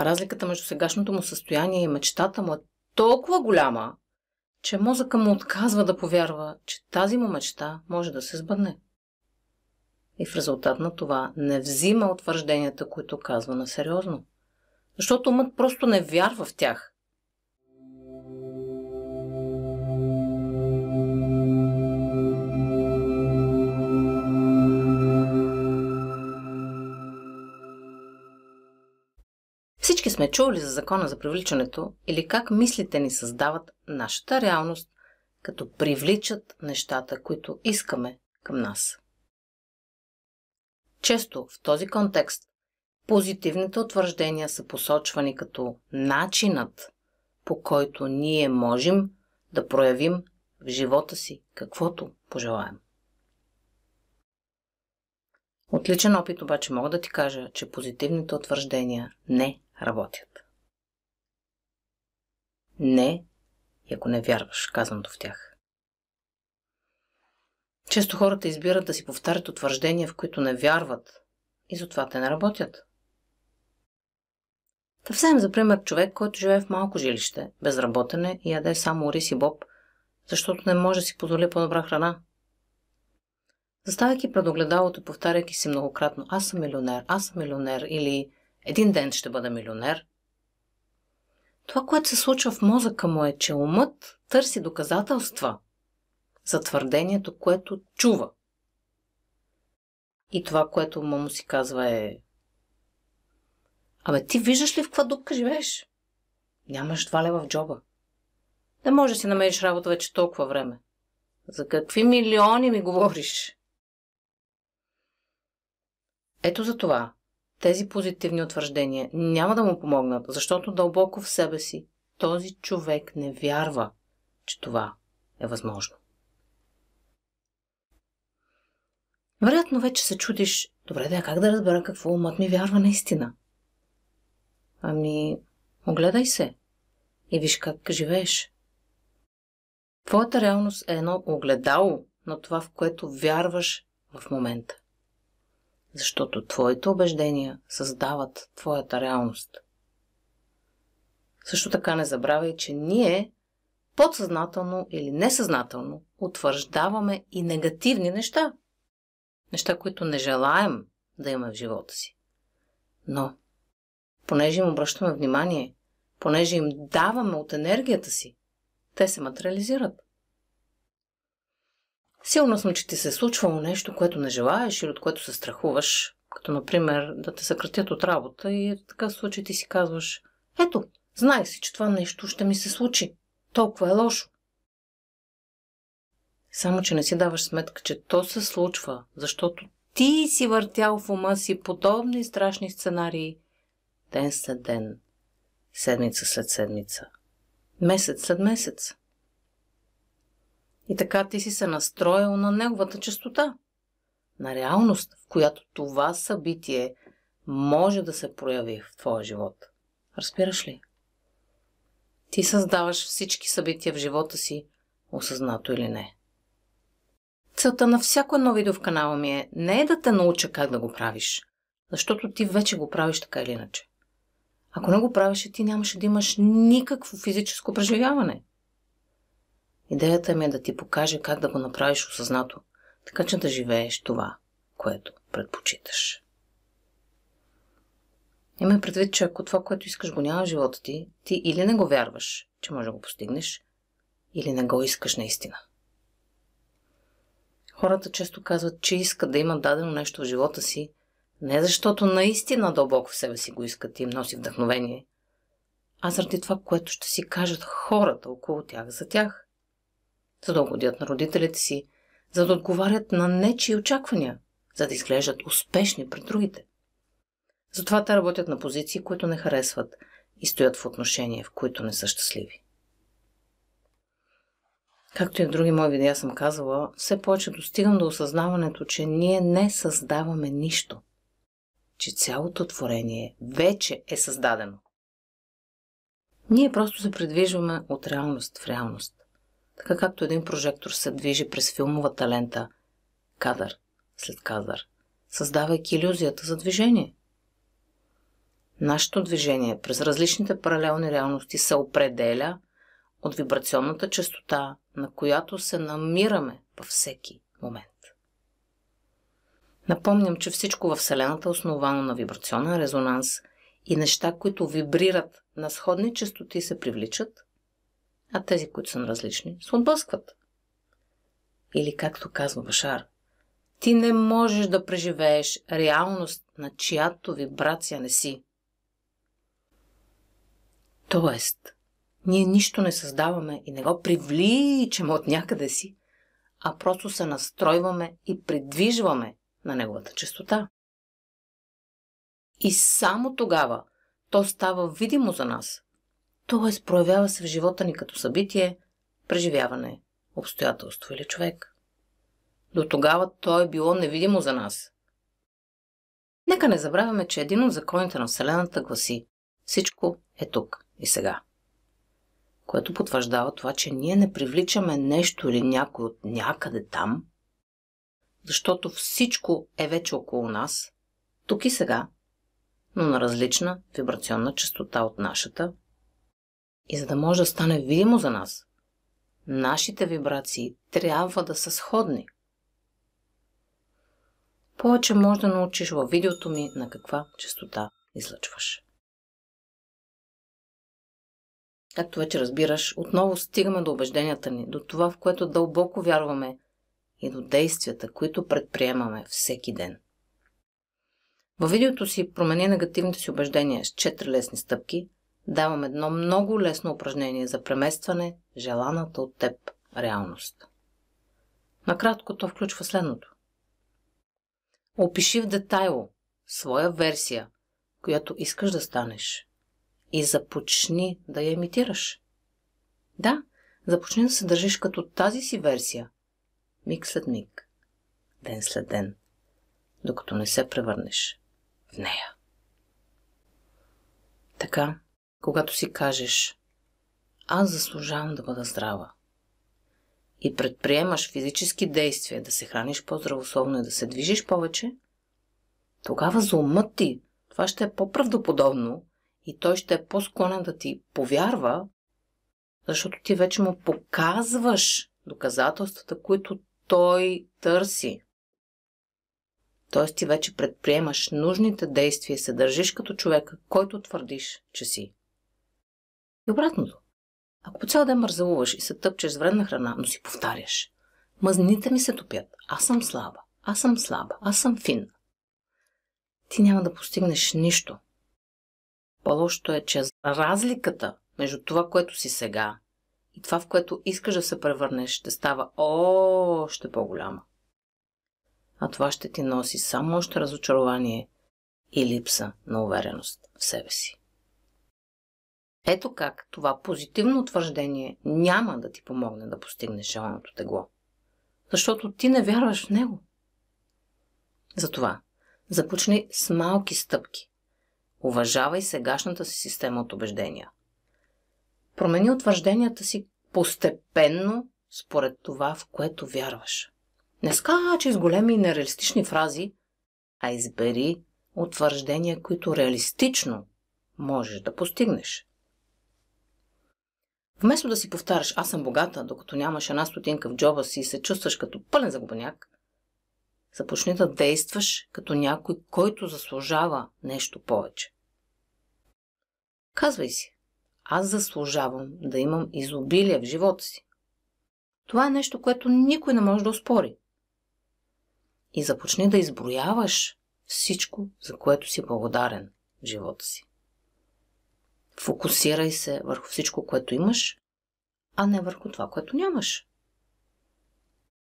разликата между сегашното му състояние и мечтата му е толкова голяма, че мозъка му отказва да повярва, че тази му мечта може да се сбъдне. И в резултат на това не взима утвържденията, които казва на сериозно. Защото умът просто не вярва в тях. Всички сме чували за закона за привличането или как мислите ни създават нашата реалност, като привличат нещата, които искаме към нас. Често в този контекст позитивните утвърждения са посочвани като начинът, по който ние можем да проявим в живота си каквото пожелаем. Отличен опит обаче мога да ти кажа, че позитивните утвърждения не работят. Не, и ако не вярваш, казаното в тях. Често хората избират да си повтарят утвърждения, в които не вярват и затова те не работят. Да вземем за пример човек, който живее в малко жилище, безработене и яде само рис и боб, защото не може да си позволи по-добра храна. Заставяйки пред огледалото повтаряйки си многократно «Аз съм милионер, аз съм милионер» или един ден ще бъда милионер. Това, което се случва в мозъка му е, че умът търси доказателства за твърдението, което чува. И това, което ума му си казва е Абе, ти виждаш ли в каква дупка живееш? Нямаш два лева в джоба. Не може да си намериш работа вече толкова време. За какви милиони ми говориш? Ето за това тези позитивни утвърждения няма да му помогнат, защото дълбоко в себе си този човек не вярва, че това е възможно. Вероятно вече се чудиш, добре да как да разбера какво умът ми вярва наистина? Ами, огледай се и виж как живееш. Твоята реалност е едно огледало на това, в което вярваш в момента защото твоите убеждения създават твоята реалност. Също така не забравяй, че ние подсъзнателно или несъзнателно утвърждаваме и негативни неща. Неща, които не желаем да имаме в живота си. Но, понеже им обръщаме внимание, понеже им даваме от енергията си, те се материализират. Силно съм, че ти се е случвало нещо, което не желаеш или от което се страхуваш, като например да те съкратят от работа и е в така случай ти си казваш ето, знай си, че това нещо ще ми се случи. Толкова е лошо. Само, че не си даваш сметка, че то се случва, защото ти си въртял в ума си подобни страшни сценарии ден след ден, седмица след седмица, месец след месец. И така ти си се настроил на неговата частота, на реалност, в която това събитие може да се прояви в твоя живот. Разбираш ли? Ти създаваш всички събития в живота си, осъзнато или не. Целта на всяко едно видео в канала ми е не е да те науча как да го правиш, защото ти вече го правиш така или иначе. Ако не го правиш, ти нямаше да имаш никакво физическо преживяване – Идеята ми е да ти покаже как да го направиш осъзнато, така че да живееш това, което предпочиташ. Имай предвид, че ако това, което искаш го няма в живота ти, ти или не го вярваш, че може да го постигнеш, или не го искаш наистина. Хората често казват, че искат да имат дадено нещо в живота си, не защото наистина дълбоко в себе си го искат и им носи вдъхновение, а заради това, което ще си кажат хората около тях за тях за да угодят на родителите си, за да отговарят на нечи очаквания, за да изглеждат успешни пред другите. Затова те работят на позиции, които не харесват и стоят в отношения, в които не са щастливи. Както и в други мои видеа съм казвала, все повече достигам до осъзнаването, че ние не създаваме нищо. Че цялото творение вече е създадено. Ние просто се предвижваме от реалност в реалност така както един прожектор се движи през филмовата лента, кадър след кадър, създавайки иллюзията за движение. Нашето движение през различните паралелни реалности се определя от вибрационната частота, на която се намираме във всеки момент. Напомням, че всичко във Вселената е основано на вибрационен резонанс и неща, които вибрират на сходни частоти се привличат – а тези, които са различни, се отблъскват. Или както казва Башар, ти не можеш да преживееш реалност на чиято вибрация не си. Тоест, ние нищо не създаваме и не го привличаме от някъде си, а просто се настройваме и придвижваме на неговата частота. И само тогава то става видимо за нас, Тоест проявява се в живота ни като събитие, преживяване, обстоятелство или човек. До тогава то е било невидимо за нас. Нека не забравяме, че един от законите на Вселената гласи всичко е тук и сега. Което потвърждава това, че ние не привличаме нещо или някой от някъде там, защото всичко е вече около нас, тук и сега, но на различна вибрационна частота от нашата – и за да може да стане видимо за нас, нашите вибрации трябва да са сходни. Повече може да научиш във видеото ми на каква частота излъчваш. Както вече разбираш, отново стигаме до убежденията ни, до това, в което дълбоко вярваме и до действията, които предприемаме всеки ден. Във видеото си промени негативните си убеждения с 4 лесни стъпки – давам едно много лесно упражнение за преместване желаната от теб реалност. Накратко то включва следното. Опиши в детайло своя версия, която искаш да станеш и започни да я имитираш. Да, започни да се държиш като тази си версия. Миг след миг, ден след ден, докато не се превърнеш в нея. Така, когато си кажеш аз заслужавам да бъда здрава и предприемаш физически действия да се храниш по-здравословно и да се движиш повече, тогава за умът ти това ще е по-правдоподобно и той ще е по-склонен да ти повярва, защото ти вече му показваш доказателствата, които той търси. Тоест ти вече предприемаш нужните действия и се държиш като човека, който твърдиш, че си. И обратното. Ако по цял ден мързелуваш и се тъпчеш с вредна храна, но си повтаряш. Мазнините ми се топят. Аз съм слаба. Аз съм слаба. Аз съм фин. Ти няма да постигнеш нищо. По-лошото е, че разликата между това, което си сега и това, в което искаш да се превърнеш, ще става още по-голяма. А това ще ти носи само още разочарование и липса на увереност в себе си. Ето как това позитивно утвърждение няма да ти помогне да постигнеш желаното тегло. Защото ти не вярваш в него. Затова започни с малки стъпки. Уважавай сегашната си система от убеждения. Промени утвържденията си постепенно според това, в което вярваш. Не скачи с големи и нереалистични фрази, а избери утвърждения, които реалистично можеш да постигнеш. Вместо да си повтаряш, аз съм богата, докато нямаш една стотинка в джоба си и се чувстваш като пълен загубеняк, започни да действаш като някой, който заслужава нещо повече. Казвай си, аз заслужавам да имам изобилие в живота си. Това е нещо, което никой не може да оспори. И започни да изброяваш всичко, за което си благодарен в живота си. Фокусирай се върху всичко, което имаш, а не върху това, което нямаш.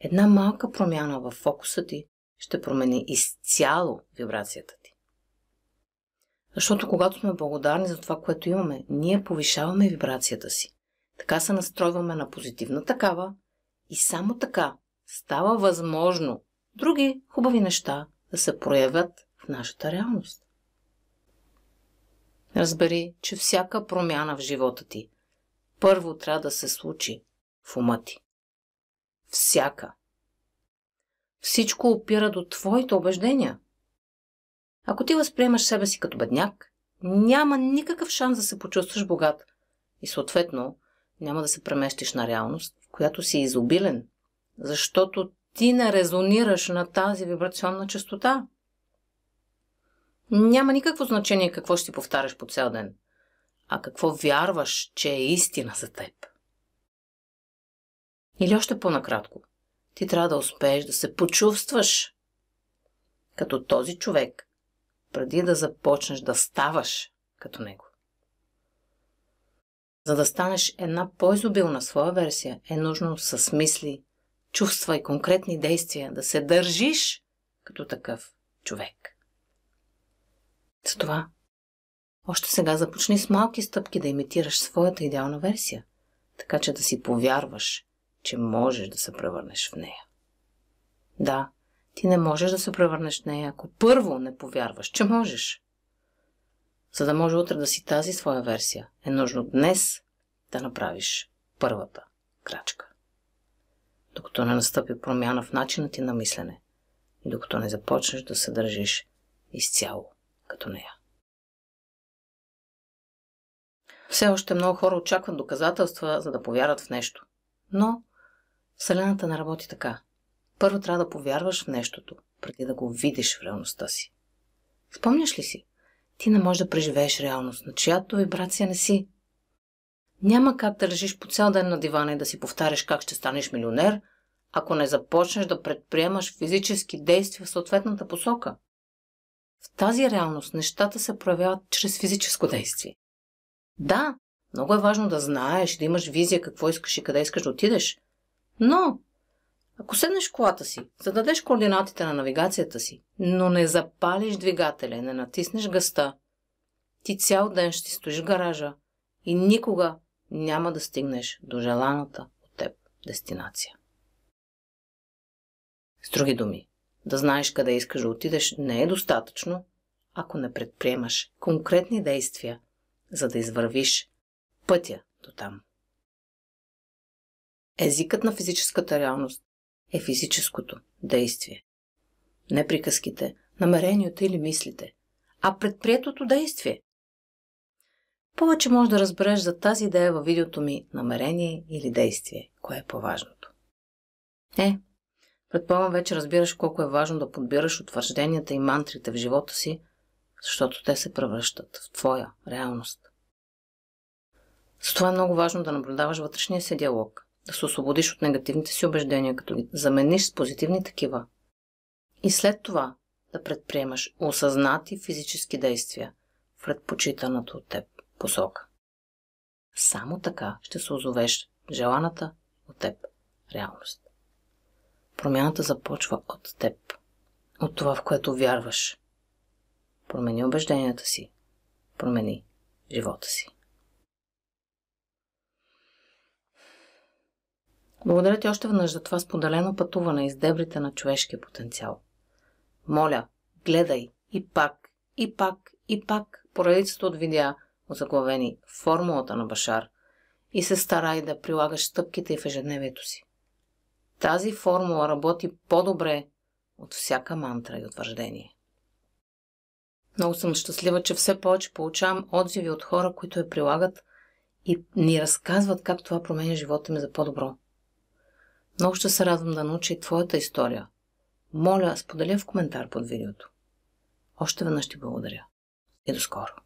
Една малка промяна в фокуса ти ще промени изцяло вибрацията ти. Защото когато сме благодарни за това, което имаме, ние повишаваме вибрацията си. Така се настройваме на позитивна такава и само така става възможно други хубави неща да се проявят в нашата реалност. Разбери, че всяка промяна в живота ти първо трябва да се случи в ума ти. Всяка. Всичко опира до твоите убеждения. Ако ти възприемаш себе си като бедняк, няма никакъв шанс да се почувстваш богат и съответно няма да се преместиш на реалност, в която си изобилен, защото ти не резонираш на тази вибрационна частота няма никакво значение какво ще си повтаряш по цял ден, а какво вярваш, че е истина за теб. Или още по-накратко, ти трябва да успееш да се почувстваш като този човек, преди да започнеш да ставаш като него. За да станеш една по-изобилна своя версия, е нужно с мисли, чувства и конкретни действия да се държиш като такъв човек. Затова това, още сега започни с малки стъпки да имитираш своята идеална версия, така че да си повярваш, че можеш да се превърнеш в нея. Да, ти не можеш да се превърнеш в нея, ако първо не повярваш, че можеш. За да може утре да си тази своя версия, е нужно днес да направиш първата крачка. Докато не настъпи промяна в начина ти на мислене и докато не започнеш да се държиш изцяло като нея. Все още много хора очакват доказателства, за да повярват в нещо. Но Вселената не работи така. Първо трябва да повярваш в нещото, преди да го видиш в реалността си. Спомняш ли си? Ти не можеш да преживееш реалност, на чиято вибрация не си. Няма как да лежиш по цял ден на дивана и да си повтаряш как ще станеш милионер, ако не започнеш да предприемаш физически действия в съответната посока. В тази реалност нещата се проявяват чрез физическо действие. Да, много е важно да знаеш, да имаш визия какво искаш и къде искаш да отидеш. Но, ако седнеш колата си, зададеш координатите на навигацията си, но не запалиш двигателя, не натиснеш гъста, ти цял ден ще стоиш в гаража и никога няма да стигнеш до желаната от теб дестинация. С други думи, да знаеш къде искаш да отидеш, не е достатъчно, ако не предприемаш конкретни действия, за да извървиш пътя до там. Езикът на физическата реалност е физическото действие. Не приказките, намеренията или мислите, а предприетото действие. Повече може да разбереш за тази идея във видеото ми намерение или действие, кое е по-важното. Е, Предполагам, вече разбираш колко е важно да подбираш утвържденията и мантрите в живота си, защото те се превръщат в твоя реалност. С това е много важно да наблюдаваш вътрешния си диалог, да се освободиш от негативните си убеждения, като ги замениш с позитивни такива. И след това да предприемаш осъзнати физически действия в предпочитаната от теб посока. Само така ще се озовеш желаната от теб реалност. Промяната започва от теб. От това, в което вярваш. Промени убежденията си. Промени живота си. Благодаря ти още веднъж за това споделено пътуване из дебрите на човешкия потенциал. Моля, гледай и пак, и пак, и пак поредицата от видеа, озаглавени Формулата на Башар и се старай да прилагаш стъпките и в ежедневието си. Тази формула работи по-добре от всяка мантра и утвърждение. Много съм щастлива, че все повече получавам отзиви от хора, които я прилагат и ни разказват как това променя живота ми за по-добро. Много ще се радвам да науча и твоята история. Моля, споделя в коментар под видеото. Още веднъж ти благодаря и до скоро!